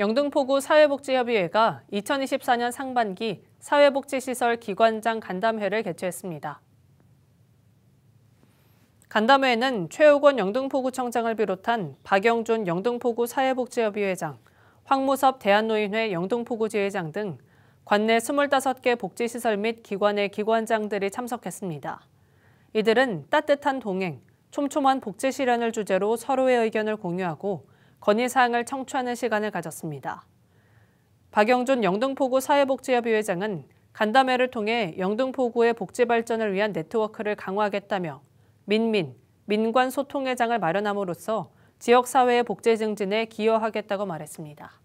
영등포구 사회복지협의회가 2024년 상반기 사회복지시설 기관장 간담회를 개최했습니다. 간담회에는 최우권 영등포구청장을 비롯한 박영준 영등포구 사회복지협의회장, 황무섭 대한노인회 영등포구 지회장 등 관내 25개 복지시설 및 기관의 기관장들이 참석했습니다. 이들은 따뜻한 동행, 촘촘한 복지 실현을 주제로 서로의 의견을 공유하고 건의사항을 청취하는 시간을 가졌습니다. 박영준 영등포구 사회복지협의회장은 간담회를 통해 영등포구의 복지 발전을 위한 네트워크를 강화하겠다며 민민, 민관 소통회장을 마련함으로써 지역사회의 복지 증진에 기여하겠다고 말했습니다.